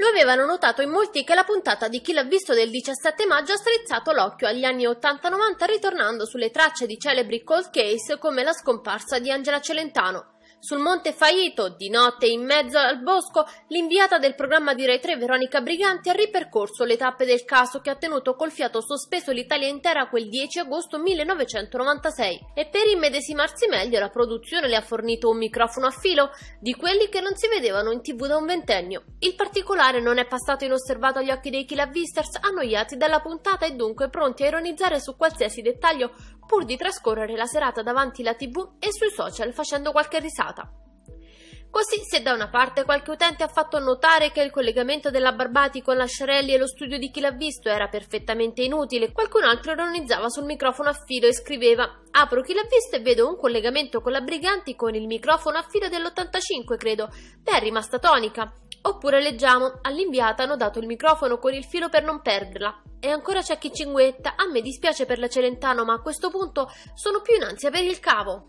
Lo avevano notato in molti che la puntata di Chi l'ha visto del 17 maggio ha strizzato l'occhio agli anni 80-90 ritornando sulle tracce di celebri cold case come la scomparsa di Angela Celentano. Sul Monte Faito, di notte in mezzo al bosco, l'inviata del programma di Rai 3 Veronica Briganti ha ripercorso le tappe del caso che ha tenuto col fiato sospeso l'Italia intera quel 10 agosto 1996 e per immedesimarsi meglio la produzione le ha fornito un microfono a filo di quelli che non si vedevano in tv da un ventennio. Il particolare non è passato inosservato agli occhi dei Kill Visters annoiati dalla puntata e dunque pronti a ironizzare su qualsiasi dettaglio pur di trascorrere la serata davanti alla tv e sui social facendo qualche risata. Così, se da una parte qualche utente ha fatto notare che il collegamento della Barbati con la Sciarelli e lo studio di chi l'ha visto era perfettamente inutile, qualcun altro ironizzava sul microfono a filo e scriveva Apro chi l'ha visto e vedo un collegamento con la Briganti con il microfono a filo dell'85, credo. Beh, è rimasta tonica. Oppure leggiamo, all'inviata hanno dato il microfono con il filo per non perderla. E ancora c'è chi cinguetta. A me dispiace per la Celentano, ma a questo punto sono più in ansia per il cavo.